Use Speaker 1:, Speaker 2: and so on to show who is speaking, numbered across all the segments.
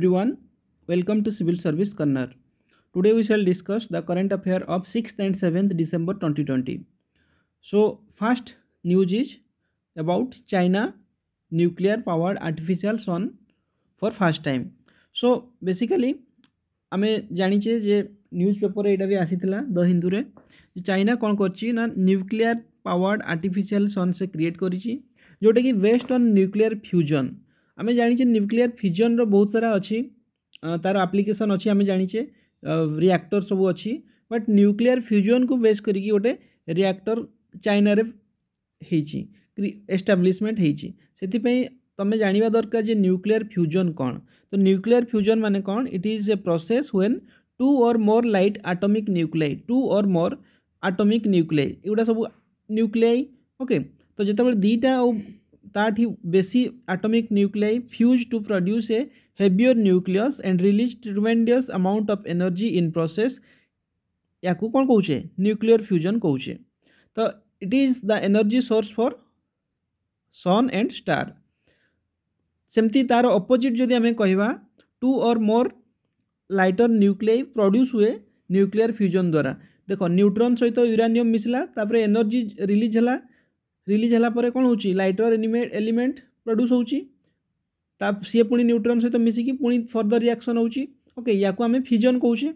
Speaker 1: everyone welcome to civil service corner today we shall discuss the current affair of 6th and 7th december 2020 so first news is about china nuclear powered artificial sun for first time so basically ଆମେ ଜାଣିଛେ ଯେ news paper ଏଇଟା ବି ଆସିଥିଲା ଦ ହିନ୍ଦୁରେ ଯେ China କ'ଣ କରିଛି ନା nuclear ପାୱାର୍ଡ଼ artificial ସନ୍ ସେ କ୍ରିଏଟ୍ କରିଛି ଯେଉଁଟାକି ବେଷ୍ଟ ଅନ୍ ନ୍ୟୁକ୍ଲିୟର୍ ଫ୍ୟୁଜନ୍ आम जाचे न्यूक्लीयर फिजन रोत सारा अच्छी तार आप्लिकेसन अच्छी आम जाचे रिएक्टर सब अच्छी बट न्यूक्लीयर फ्यूजन को बेस करके गोटे रिएक्टर चाइनार एस्टाब्लीशमेंट होती तुम्हें जाना दरकार जो न्यूक्लीयर फ्यूजन कौन तो न्यूक्लीयर फ्यूजन मान कौन it is a process when two or more light atomic nuclei two or more atomic nuclei एगुड़ा सब न्यूक्लियाई ओके तो जिते दीटा और that basic atomic nuclei fuse to produce a heavier nucleus and release tremendous amount of energy in process याकू कौन कहचे nuclear fusion कहचे तो it is the energy source for sun and star सेमती तार opposite जदि आम कह two or more lighter nuclei produce हुए nuclear fusion द्वारा देख न्यूट्रन सहित यूरानियम मिसला एनर्जी रिलीज है ରିଲିଜ୍ ହେଲା ପରେ କ'ଣ ହେଉଛି ଲାଇଟର୍ ଏଲିମେଣ୍ଟ ପ୍ରଡ୍ୟୁସ୍ ହେଉଛି ତା ସିଏ ପୁଣି ନ୍ୟୁଟ୍ରନ୍ ସହିତ ମିଶିକି ପୁଣି ଫର୍ଦର ରିଆକ୍ସନ୍ ହେଉଛି ଓକେ ୟାକୁ ଆମେ ଫିଜନ୍ କହୁଛେ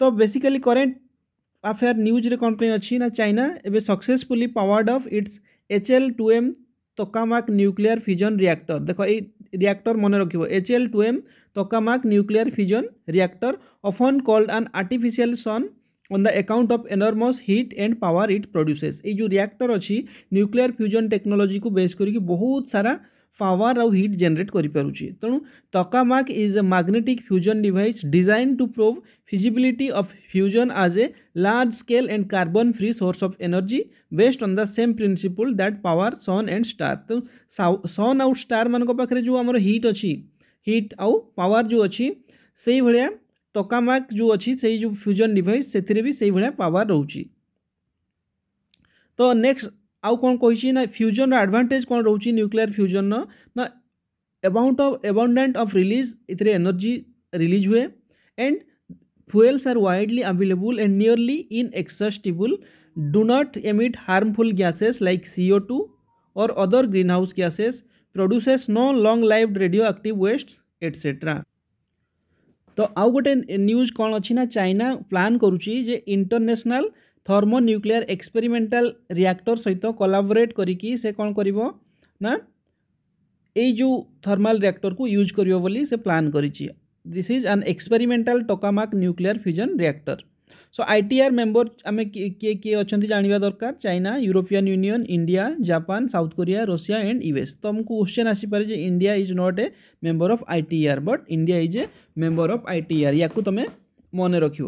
Speaker 1: ତ ବେସିକାଲି କରେଣ୍ଟ ଆଫେୟାର ନ୍ୟୁଜ୍ରେ କ'ଣ ପାଇଁ ଅଛି ନା ଚାଇନା ଏବେ successfully powered off its H L two M tokamak nuclear fission reactor ଦେଖ ଏଇ ରିଆକ୍ଟର ମନେ ରଖିବ H L two M tokamak nuclear fission reactor often called an artificial sun on the account of enormous heat and power it produces এই যে reactor অছি nuclear fusion technology কু base করি বহুত সারা पावर आउ हिट जेनेट करें तेणु tokamak is a magnetic fusion device designed to prove feasibility of fusion as a large scale and carbon free source of energy based on the same principle that power sun and star तो sun आउ star मान पाखे जो आम hit अच्छी hit आउ power जो अच्छी से भाया तकामाक तो जो अच्छी से जो फ्यूजन डिवाइस से भी भाई पावर रोच तो नेक्स्ट आउ कौन कही फ्यूजन रडभांटेज कौन रोच न्यूक्लीयर फ्यूजन रमाउंट एमाउंट ऑफ एबंडेंट रिलीज इतने एनर्जी रिलीज हुए and fuels are widely available and nearly inexhaustible do not emit harmful gases like CO two or other greenhouse gases produces no long life radioactive waste etcetera तो आउ गोटे news कौन अच्छी ना China plan करुच्चे जे thermonuclear experimental reactor सहित collaborate करिकी से कौन कर ना এই যে থর্মাল রিয়াক্টরকু ইউজ করব বলে সে প্লান করেছি this is an experimental tokamak nuclear so I T R member आम किए किए अच्छा जानवा दरकार China European Union India Japan South Korea Russia and US तो आमको क्वेश्चन आसपे जो India is not a member of I T R but India is a member of I T R या तुम मन रख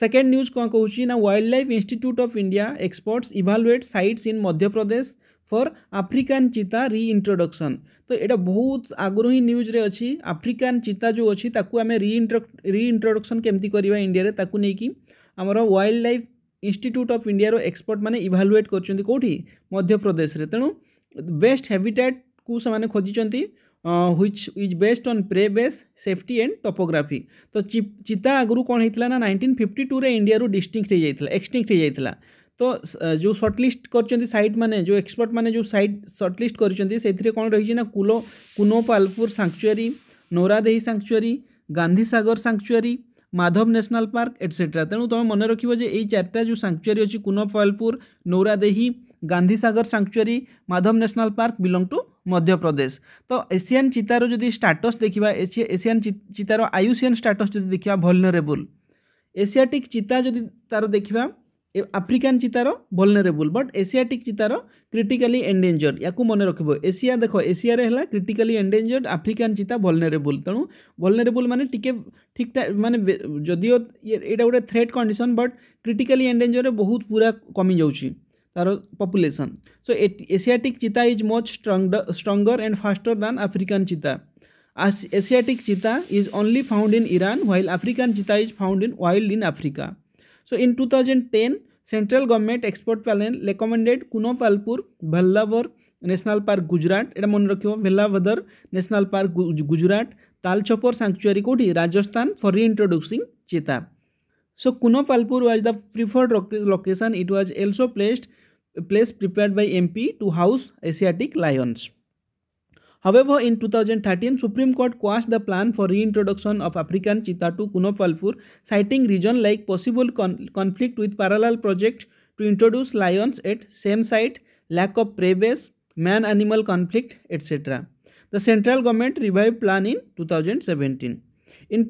Speaker 1: सेकेंड न्यूज कौन कहूँ ना wildlife institute of India experts evaluate sites in Madhya Pradesh for African cheetah reintroduction तो यहाँ बहुत आगुरी ही न्यूज्रे अच्छी आफ्रिकान चिता जो अच्छी ताकू आम केमती करवा इंडिया ताकू नहीं आमर wild life institute of India expert मैंने इभालुएट करोटी मध्यप्रदेश में तेणु बेस्ट हेबिटेट को से खोजी which is based on prey base safety and topography तो चिता आगु कौन होता ना nineteen fifty two India distinct होता एक्सटिंक्ट होता तो जो सर्टलीस्ट कर सैट मैंने जो एक्सपर्ट मैंने जो सैट सर्टलीस्ट कर Kuno Palpur sanctuary Nauradehi sanctuary Gandhi Sagar sanctuary Madhav national park etcetera ତେଣୁ ତୁମେ ମନେ ରଖିବ ଯେ ଏଇ ଚାରିଟା ଯେଉଁ ସାଙ୍କ୍ଚୁଆରୀ ଅଛି Kuno Palpur Nauradehi Gandhi Sagar sanctuary Madhav national park belonging to Madhya Pradesh ତ ଏସିଆନ୍ ଚିତାର ଯଦି ଷ୍ଟାଟସ୍ ଦେଖିବା ଏସିଆନ୍ ଚିତାର ଆୟୁସିଆନ୍ ଷ୍ଟାଟସ୍ ଯଦି ଦେଖିବା ଭଲନରେବୁଲ୍ ଏସିଆଟିକ୍ ଚିତା ଯଦି ତା'ର ଦେଖିବା आफ्रिकान चितार भलनेरेबुल बट एसीआटिक चितार क्रिटिकाली एंडेजर्ड या मन रखिब एसिया देख एसीआर है क्रिटिकाली एंडेजर्ड आफ्रिकान चिता भलनेरेबुल तेणु भलनेरेबुल मैंने टी ठीक ठाक मानने जदियो यहाँ गोटे threat condition but critically endangered बहुत पूरा कमी जा तार population so Asiatic cheetah is much stronger and faster than African cheetah Asiatic cheetah is only found in Iran while African cheetah is found in wild in Africa. So in 2010, central government expert panel recommended Kuno Palpur ভেল্লাভর national park Gujarat এটা মনে রাখব Velavadar national park Gujarat Tal Chhapar sanctuary কোটি Rajasthan for রিইন্ট্রোড্যুসিং চিতা So Kunopalpur was the preferred location. It was also placed place prepared by MP to house Asiatic lions. However, in 2013, Supreme Court quashed the plan for reintroduction of African cheetah to Kunopalpur, citing region like possible con conflict with parallel project to introduce lions at same site, lack of prey base, man-animal conflict, etc. The central government revived plan in 2017. In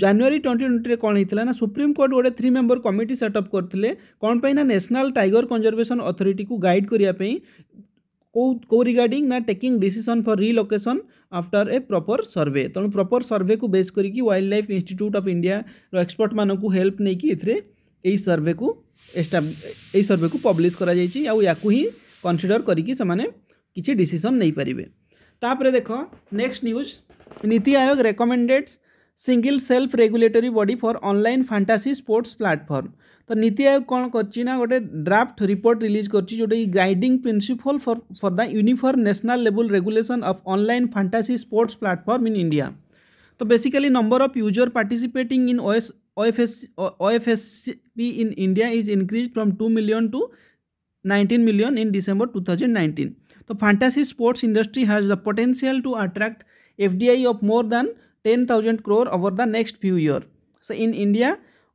Speaker 1: January twenty ଟ୍ୱେଣ୍ଟିରେ କ'ଣ ହେଇଥିଲା ନା supreme court ଗୋଟେ three member committee setup କରିଥିଲେ କ'ଣ ପାଇଁ ନା national tiger conservation authority को गाइड करने को रिगार्डिंग ना taking decision for relocation after a proper survey तेणु प्रपर सर्वे को बेस करके wildlife institute of India expert मानक हेल्प नहीं कि सर्वे को एस्टाब्ली सर्वे को पब्लीश कर कनसीडर करके किसी नहीं पारे तापर देख next news NITI Aayog recommends single self regulatory body for online fantasy sports platform ତ ନୀତି ଆୟୋଗ କ'ଣ କରିଛି ନା ଗୋଟେ ଡ୍ରାଫ୍ଟ ରିପୋର୍ଟ ରିଲିଜ୍ କରିଛି ଯେଉଁଟାକି guiding principle for for the uniform national ଲେବୁଲ୍ regulation of online fantasy sports platform in India ତ basically number of user participating in O S OFS, OFSP in India is increased from 2 million to 19 million in December 2019. The fantasy sports industry has the potential to attract FDI of more than ten thousand crore over the next few year so in India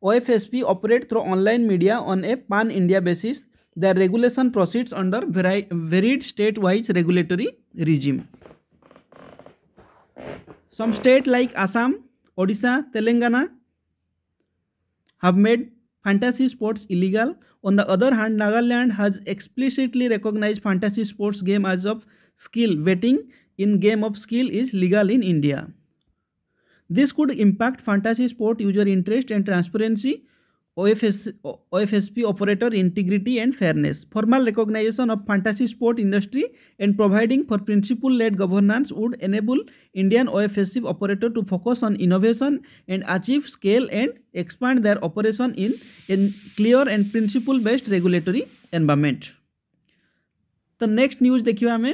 Speaker 1: O F S P operate through online media on a pan India basis the regulation proceeds under varied state wise regulatory regime some state like Assam Odisha Telangana have made fantasy sports illegal on the other hand Nagaland has explicitly recognise fantasy sports game as of skill betting in game of skill is legal in India this could impact fantasy sport user interest and transparency O F S operator integrity and fairness formal recognition of fantasy sport industry and providing for principle led governance would enable Indian O operator to focus on innovation and achieve scale and expand their operation in an clear and principle based regulatory environment तो next news देखिए हमें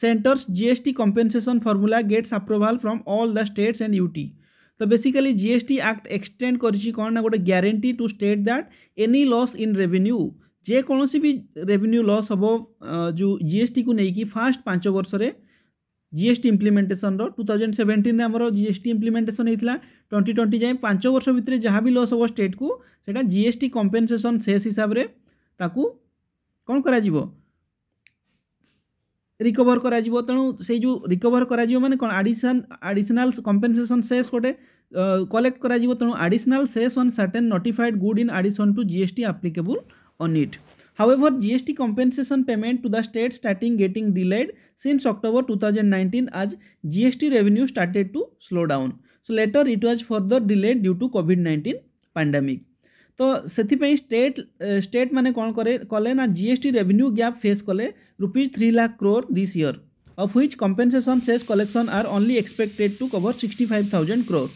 Speaker 1: centers GST compensation formula gets approval from all the states and UT. तो basically GST act extend करिछि कोन ना गोटे guarantee to state that any loss in revenue जेकोसी भी रेवेन्यू लॉस हबो जो जीएसटी को लेकिन फास्ट पांच वर्ष रे जीएसटी इम्प्लीमेंटेसन रो सेवेन्टीन रे हमरो जीएसटी इम्प्लीमेंटेसन ट्वेंटी ट्वेंटी जाए पांच वर्ष भितरे जहाँ भी लस हबो स्टेट को सेटा जीएसटी कंपेनसेसन सेस हिसाब से कौन कर ରିକଭର କରାଯିବ ତେଣୁ ସେଇ ଯେଉଁ ରିକଭର କରାଯିବ ମାନେ କ'ଣ ଆଡ଼ିସନ୍ ଆଡ଼ିସନାଲ୍ କମ୍ପେନସେସନ୍ ସେସ୍ ଗୋଟେ କଲେକ୍ଟ କରାଯିବ ତେଣୁ additional cess on certain notified good in addition to G S T applicable on it However, GST compensation payment to the state starting getting delayed since October 2019 as GST revenue started to slow down. So later it was further delayed due to COVID-19 pandemic. तो से state state मैंने कौन करे कले ना GST revenue gap face कले rupees three lakh crore this year of which compensation cess collection are only expected to cover sixty five thousand crore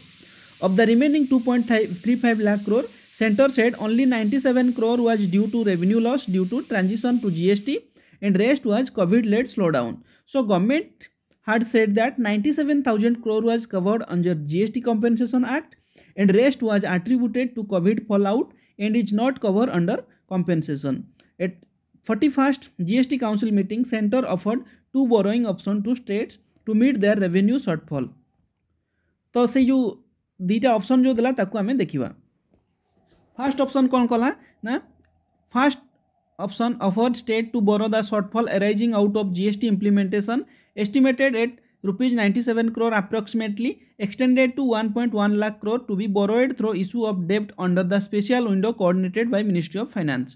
Speaker 1: of the remaining two point three five lakh crore centre said only ninety seven crore was due to revenue loss due to transition to GST and rest was COVID-led slowdown. Ninety seven thousand crore that covered crore was S T कंपेनसेसन act and rest was attributed to to fall out and is not cover under compensation at forty first G S T council meeting centre offered to borrowing option to states to meet their revenue shortfall तो से जो दुटा option जो देखें देखा fast option कौन कला ना first option offered state to borrow the shortfall arising out of GST implementation estimated at rupees ninety seven crore approximately extended to 1.1 lakh crore to be borrowed through issue of debt under the special window coordinated by Ministry of Finance.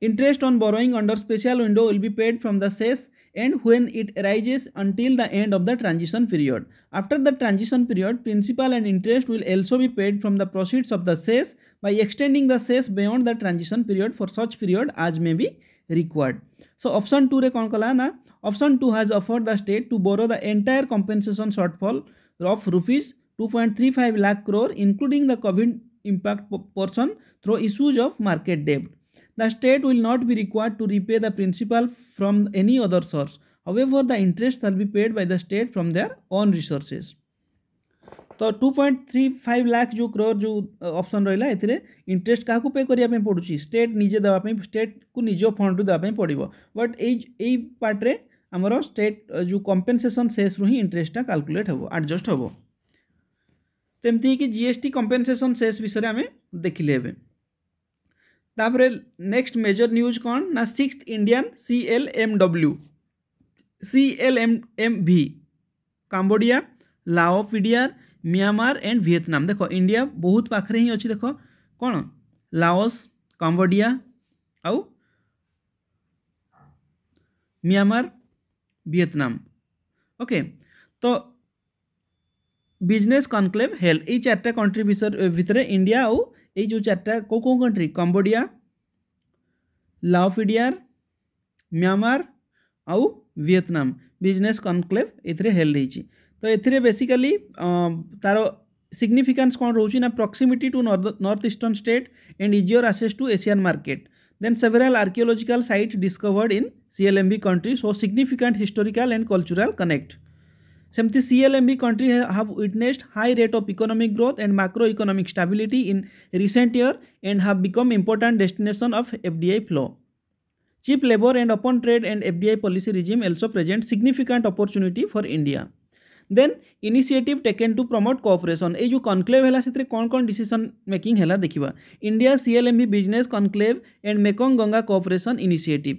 Speaker 1: Interest on borrowing under special window will be paid from the cess and when it arises until the end of the transition period. After the transition period, principal and interest will also be paid from the proceeds of the cess by extending the cess beyond the transition period for such period as may be required. So option 2 रे कौन कला ना option two the offered the state to borrow the of rupees 2.35 lakh crore including the covid impact portion through issues of market debt the state will not be required to repay the principal from any other source however the interest shall be paid by the state from their own resources तो 2.35 लाख जो क्रोर जो option रहा ए interest क्या पे करने पड़ू state निजे देवाई स्टेट को निज फंड देवाई पड़ो बट यही पार्ट्रे आमर स्टेट जो कंपेनसेसन सेस ही इंटरेस्टा काल्कुलेट हम आडजस्ट हे तमती कि जीएसटी कंपेनसेसन से विषय आम देखिले तापर नेक्स्ट मेजर न्यूज कौन ना six Indian C L M W C L M M भि Cambodia Lao PDR Myanmar and Vietnam देख इंडिया बहुत पाखे ही अच्छी देख कौन लाओस कम्बोडिया आउ मियामार वियतनाम ओके तो ବିଜନେସ୍ କନକ୍ଲେଭ୍ ହେଲ୍ ଏଇ ଚାରିଟା କଣ୍ଟ୍ରି ବିଷୟରେ ଭିତରେ ଇଣ୍ଡିଆ ଆଉ ଏଇ ଯେଉଁ ଚାରିଟା କେଉଁ କେଉଁ କଣ୍ଟ୍ରି କମ୍ବୋଡ଼ିଆ ଲାଓଫିଡ଼ିଆର ମ୍ୟାମାର ଆଉ ଭିଏତନାମ ବିଜନେସ୍ କନକ୍ଲେଭ୍ ଏଥିରେ ହେଲ୍ ହେଇଛି ତ ଏଥିରେ ବେସିକାଲି ତା'ର ସିଗ୍ନିଫିକାନ୍ସ କ'ଣ ରହୁଛି ନା proximity to north eastern state and easier access to ASEAN market Then several archaeological sites discovered in CLMB country show significant historical and cultural connect. Some CLMB country have witnessed high rate of economic growth and macroeconomic stability in recent year and have become important destination of FDI flow. Cheap labor and open trade and FDI policy regime also present significant opportunity for India. Then initiative taken to promote cooperation ए जो conclave है से कौन कौन decision making है देखा India CLMV business conclave and Mekong Ganga cooperation initiative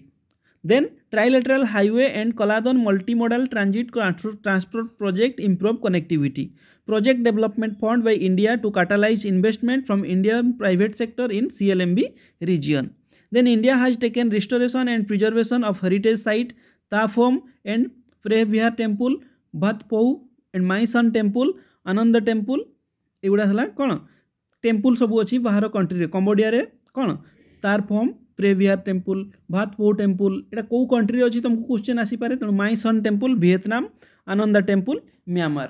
Speaker 1: then trilateral highway and Kaladan multimodal transit transport project improve connectivity project development fund by India to catalyse investment from Indian private sector in CLMV region then India has taken restoration and preservation of heritage site Ta Prohm and Vihear temple Wat Phou and My Son temple Ananda temple ଏଗୁଡ଼ା ହେଲା କ'ଣ temple ସବୁ ଅଛି ବାହାର କଣ୍ଟ୍ରିରେ କମ୍ବୋଡ଼ିଆରେ କ'ଣ Ta Prohm Preah Vihear temple Wat Phou temple ଏଇଟା କେଉଁ କଣ୍ଟ୍ରିରେ ଅଛି ତୁମକୁ କ୍ୱେଶ୍ଚନ୍ ଆସିପାରେ ତେଣୁ My Son temple Vietnam Ananda temple Myanmar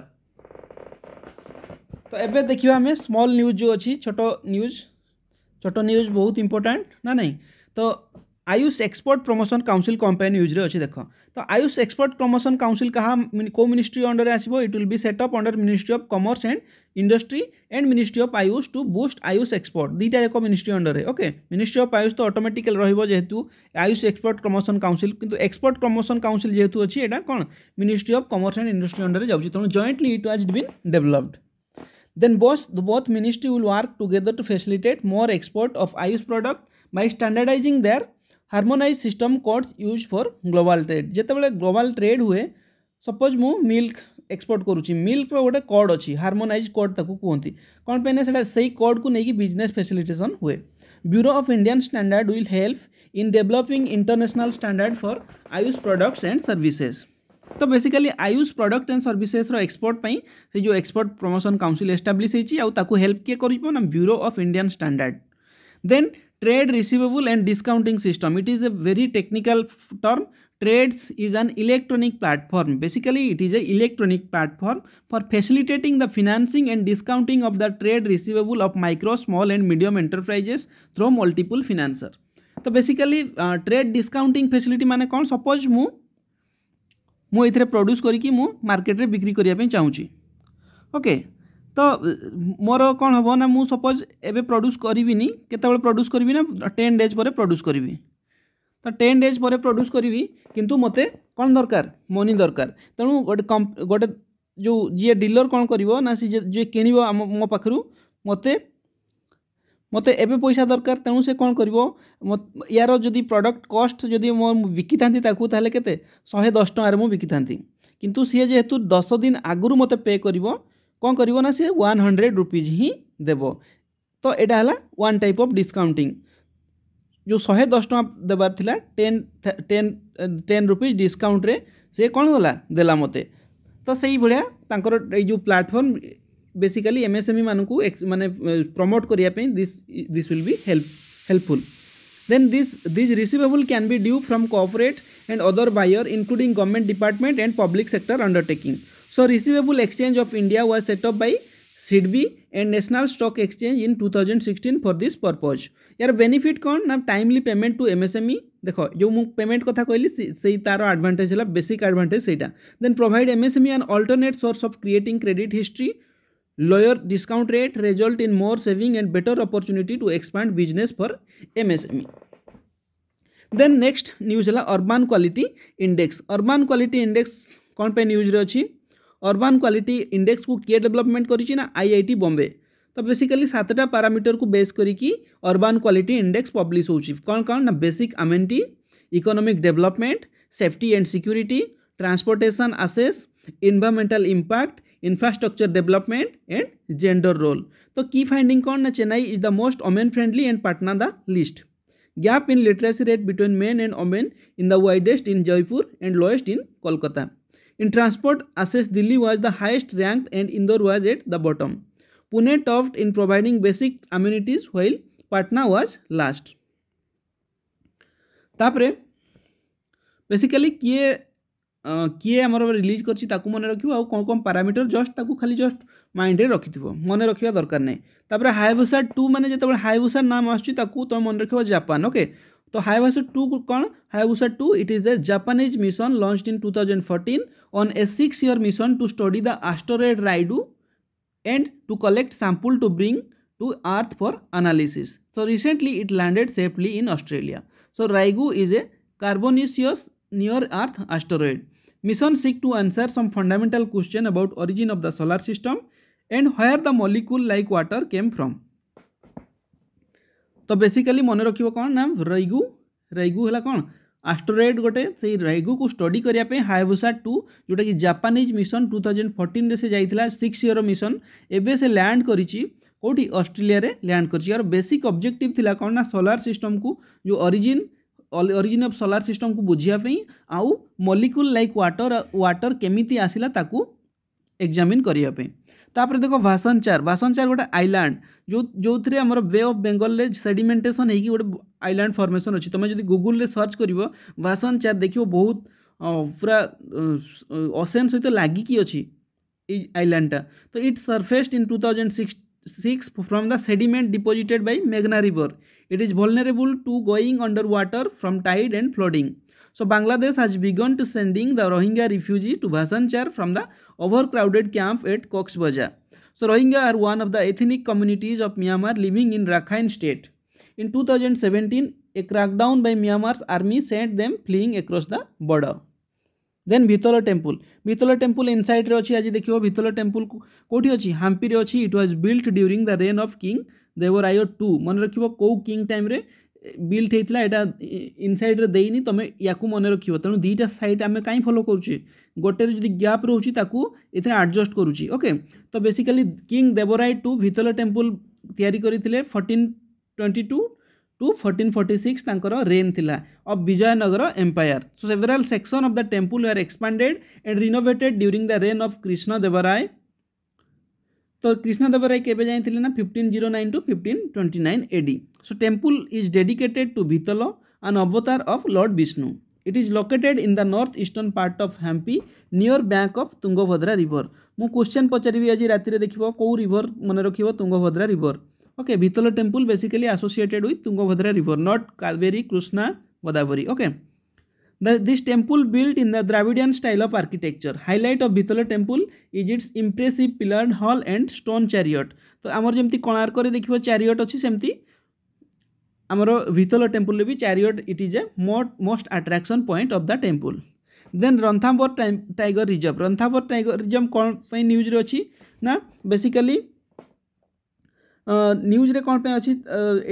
Speaker 1: ତ ଏବେ ଦେଖିବା ଆମେ ସ୍ମଲ୍ ନ୍ୟୁଜ୍ ଯେଉଁ ଅଛି ଛୋଟ ନ୍ୟୁଜ୍ ଛୋଟ ନ୍ୟୁଜ୍ ବହୁତ ଇମ୍ପୋର୍ଟାଣ୍ଟ ନା ନାହିଁ ତ आयुष एक्सपोर्ट प्रमोशन काउनसिल कंपेन यूज्रे अच्छे देख तो आयुष एक्सपोर्ट प्रमोशन काउनसिल क्या कौ मिनिस्ट्री अंडर आसो it will be set up under ministry of commerce and industry and ministry of AYUSH to boost AYUSH export दुईटा एक ministry under okay ministry of AYUSH तो अटोमेटिकल रेहेतु आयुष एक्सपोर्ट प्रमोशन काउनसिल कि एक्सपोर्ट प्रमोशन काउनसिल जेहेतु अच्छी यहाँ कौन ministry of commerce and industry under जाऊँगी तेणु jointly it was been developed then both both ministry will work together to facilitate more export of AYUSH product by standardizing their harmonise system codes use for global trade जितेबाद global trade हुए suppose मु milk export करुच्ची milk रोटे code अच्छी harmonise code तक कहते कौन से कॉड को लेकिन बिजनेस फैसिलिटेसन हुए bureau of Indian standard will help in developing international standard for AYUSH products and services तो basically AYUSH product and services export पर से जो एक्सपोर्ट प्रमोशन काउनसिल एस्टाब्लीश होती हेल्प किए कर bureau of Indian standard then trade receivable and discounting system it is a very technical term trades is an electronic platform basically it is a electronic platform for facilitating the financing and discounting of the trade receivable of micro small and medium enterprises through multiple financer तो basically trade discounting facility माने कौन suppose मु मु एथरे produce करिकि मु market रे बिक्री करिया पे चाहूची ओके okay. ତ ମୋର କ'ଣ ହେବ ନା ମୁଁ ସପୋଜ୍ ଏବେ ପ୍ରଡ୍ୟୁସ୍ କରିବିନି କେତେବେଳେ ପ୍ରଡ୍ୟୁସ୍ କରିବି ନା ଟେନ୍ ଡେଜ୍ ପରେ ପ୍ରଡ୍ୟୁସ୍ କରିବି ତ ଟେନ୍ ଡେଜ୍ ପରେ ପ୍ରଡ୍ୟୁସ୍ କରିବି କିନ୍ତୁ ମୋତେ କ'ଣ ଦରକାର ମନି ଦରକାର ତେଣୁ ଗୋଟେ ଗୋଟେ ଯେଉଁ ଯିଏ ଡିଲର୍ କ'ଣ କରିବ ନା ସିଏ ଯିଏ କିଣିବ ଆମ ମୋ ପାଖରୁ ମୋତେ ମୋତେ ଏବେ ପଇସା ଦରକାର ତେଣୁ ସେ କ'ଣ କରିବ ୟାର ଯଦି ପ୍ରଡ଼କ୍ଟ କଷ୍ଟ ଯଦି ମୁଁ ବିକିଥାନ୍ତି ତାକୁ ତାହେଲେ କେତେ ଶହେ ଦଶ ଟଙ୍କାରେ ମୁଁ ବିକିଥାନ୍ତି କିନ୍ତୁ ସିଏ ଯେହେତୁ ଦଶ ଦିନ ଆଗରୁ ମୋତେ ପେ କରିବ कौन करना सी वन हंड्रेड रुपीज ही देव तो यहाँ है वन टाइप अफ डिस्काउंटिंग जो शहे दस टाँग देवार ten ten ten rupees discount से कौन गला दे मत तो से भाया जो platform basically M S M E मान मैंने प्रमोट करने this this will be help helpful then this this receivable can be due from corporate and other buyer including government department and public sector undertaking So receivable exchange of India was set up by SIDBI and national stock exchange in 2016 for this purpose यार benefit कौन ना timely payment to MSME देख जो मु payment कथा कहली से तार आडभांटेज है बेसिक आडभांटेज से then provide MSME and alternate source of creating credit history lower discount rate result in more saving and better opportunity to expand business for msme then next news hela urban quality index urban quality index kon pe news re achi urban quality index को किए development कर IIT Bombay तो basically सतटा parameter को base करी urban quality index publish हो कौन कौन ना basic amenity economic development safety and security transportation access environmental impact infrastructure development and gender role तो की फाइंडिंग कौन ना Chennai is the most women friendly and partner the least gap in literacy rate between men and women in the widest in Jaipur and lowest in Kolkata In transport access, Delhi was the highest ranked and Indore was at the bottom. Pune topped in providing basic amenities while Patna was last. Tapre basically kye kye amar release korchi taku mone rakhibo au kon kon parameter just taku khali just mind re মাইন্ডে mone rakhiba dorkar nai. Tapre Hayabusa 2 mane jete যেতবে Hayabusa naam aschi taku তুমি mone rakhibo Japan okay. तो Hayabusa two कौन Hayabusa two it is a Japanese mission launch in two thousand fourteen on a six year mission to study the and to collect sample to bring to earth for analysis so recently it landed safely in australia so raigu is a carbonaceous near earth asteroid mission seek to answer some fundamental question about origin of the solar system and where the molecule like water came from ତ basically ମନେ ରଖିବ କ'ଣ ନା ରୈଗୁ ରୈଗୁ ହେଲା କ'ଣ asteroid ଗୋଟେ ସେଇ ରୈଗୁକୁ study କରିବା ପାଇଁ ହାୟବୁସା ଟୁ ଯେଉଁଟାକି ଜାପାନିଜ୍ ମିଶନ ଟୁ ଥାଉଜେଣ୍ଡ ଫର୍ଟିନ୍ରେ ସେ ଯାଇଥିଲା ସିକ୍ସ ଇୟର ମିଶନ ଏବେ ସେ ଲ୍ୟାଣ୍ଡ କରିଛି କେଉଁଠି ଅଷ୍ଟ୍ରେଲିଆରେ ଲ୍ୟାଣ୍ଡ କରିଛି ଏହାର ବେସିକ୍ ଅବଜେକ୍ଟିଭ୍ ଥିଲା କ'ଣ ନା ସୋଲାର ସିଷ୍ଟମକୁ ଯେଉଁ ଅରିଜିନ୍ ଅରିଜିନ୍ ଅଫ୍ ସୋଲାର ସିଷ୍ଟମକୁ ବୁଝିବା ପାଇଁ ଆଉ ମଲିକୁଲ ଲାଇକ୍ ୱାଟର ୱାଟର କେମିତି ଆସିଲା ତାକୁ ଏକ୍ଜାମିନ୍ କରିବା ପାଇଁ तापर देख भासनचार भासनचार गोटे आइलैंड जो जो थे आम वे अफ बेंगल सेडिमेंटेसन होगी गोटे आइलैंड फर्मेसन अच्छी तुम जब गुगुल सर्च कर भासनचार देख बहुत पूरा ओसेन सहित लगिकी अच्छी आइलैंडटा तो it surfaced in two thousand six six from the sediment deposited by Meghna River. It is vulnerable to going underwater from tide and flooding. So Bangladesh has begun to sending the Rohingya refugee to Bhasanchar from the overcrowded camp at Cox's Bazar. So Rohingya are one of the ethnic communities of Myanmar living in Rakhine state. In 2017, a crackdown by Myanmar's army sent them fleeing across the border. Then Vittala temple Vittala temple इनसाइड्रे अच्छी आज देखो Vittala temple कौटी अच्छी हाम्पी अच्छी it was built during the reign of king Devaraya two मन रख कौ किंग टाइम ବିଲ୍ଟ ହେଇଥିଲା ଏଇଟା ଇନସାଇଡ଼୍ରେ ଦେଇନି ତୁମେ ୟାକୁ ମନେ ରଖିବ ତେଣୁ ଦୁଇଟା ସାଇଟ୍ ଆମେ କାହିଁ ଫଲୋ କରୁଛେ ଗୋଟେରେ ଯଦି ଗ୍ୟାପ୍ ରହୁଛି ତାକୁ ଏଥିରେ ଆଡ଼ଜଷ୍ଟ କରୁଛି ଓକେ ତ basically king Devaraya two Vittala temple ତିଆରି କରିଥିଲେ fourteen twenty two to fourteen forty six ତାଙ୍କର ରେନ୍ ଥିଲା of Vijayanagara empire so several section of the temple were expanded and renovated during the reign of Krishna Devaraya তো কৃষ্ণদেব রায় কেবে যাইলে না fifteen zero nine to fifteen twenty nine AD so temple is dedicated to Vittala an avatar of lord Vishnu it is located in the north eastern part of Hampi near bank of Tungabhadra river মু question পচারিবি আজ রাতে দেখব কেউ river মনে রাখব Tungabhadra river okay Vittala temple basically associated with Tungabhadra river not Kaveri Krishna Godavari okay this temple built in the Dravidian style of architecture. Highlight of Bitola temple is its impressive pillared hall and stone chariot. তো আমার যেমতি কোণার্করে দেখিব chariot অছি সেমতি আমার ভিতল টেম্পলরে বি chariot it is a most attraction point of the temple then Ranthambore tiger reserve Ranthambore tiger reserve କ'ଣ ପାଇଁ ନ୍ୟୁଜ୍ରେ ଅଛି ନା ବେସିକାଲି ନ୍ୟୁଜ୍ରେ କ'ଣ ପାଇଁ ଅଛି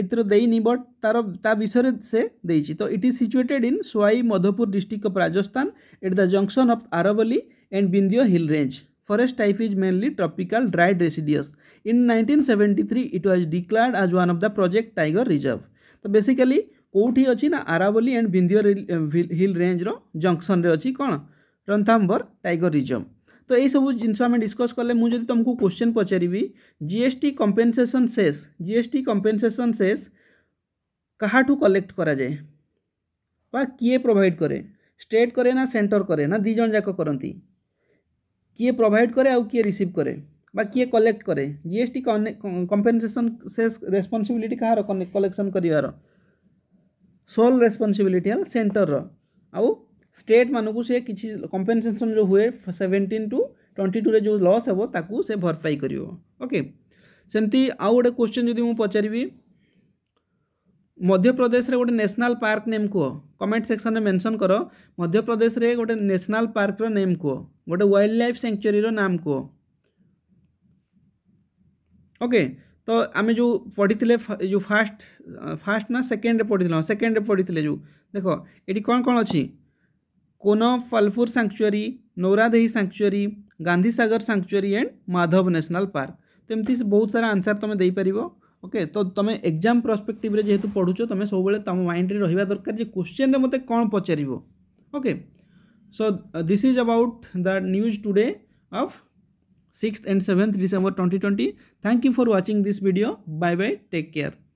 Speaker 1: ଏଥିର ଦେଇନି ବଟ୍ ତା'ର ତା ବିଷୟରେ ସେ ଦେଇଛି ତ it is situated in Sawai Madhopur district of Rajasthan at the junction of ଆରବଲି and Vindhya hill range forest type is mainly tropical dry deciduous. In 1973, it was declared as one of the Project Tiger Reserve. So basically, कोठी अच्छी ना Aravalli and Vindhya hill range रो junction रे अच्छी कौन रणथाम्बर tiger reserve ତ ଏଇସବୁ ଜିନିଷ ଆମେ ଡିସ୍କସ୍ କଲେ ମୁଁ ଯଦି ତୁମକୁ କ୍ୱେଶ୍ଚନ୍ ପଚାରିବି G S T compensation cess G S T compensation cess କାହାଠୁ କଲେକ୍ଟ କରାଯାଏ ବା କିଏ ପ୍ରୋଭାଇଡ଼ କରେ ଷ୍ଟେଟ୍ କରେ ନା ସେଣ୍ଟର କରେ ନା ଦୁଇ ଜଣ ଯାକ କରନ୍ତି କିଏ ପ୍ରୋଭାଇଡ଼ କରେ ଆଉ କିଏ ରିସିଭ୍ କରେ বা কিয়ে কলেক্ট করে জিএসটি কম্পেনসেসন সেস রেসপন্সিবিলিটি কাহার কলেকশন করিবার সোল রেসপন্সিবিলিটি হল সেন্টর আউ स्टेट मानक से किसी कंपेनसेसन जो हुए सेवेन्टीन टू ट्वेंटी टू जो लस हे से भरपाई कर ओके सेमती आउ गोटे क्वेश्चन जब मुझे पचारि मध्यप्रदेश में गोटे नेशनल पार्क नेम कह कमेंट सेक्शन में मेनसन कर मध्यप्रदेश में गोटे नेशनल पार्क रो नेम कह गोटे वाइल्ड लाइफ सेंचुरी नाम कह ओके तो आम जो पढ़ी जो फास्ट फास्ट ना सेकेंड पढ़ी सेकेंड पढ़ी जो देख ये कौन कौन अच्छी कोना Palpur sanctuary Nauradehi sanctuary Gandhi Sagar sanctuary and Madhav national park तो एमती बहुत सारा आंसर तुम दे पार ओके तो तुम एग्जाम प्रस्पेक्टिव जेहतु पढ़ु तुम सब तुम माइंड रहा दरकार जो क्वेश्चन मत कौन पचार okay so this is about the news today of six and seventh December twenty twenty thank you for watching this video bye bye take care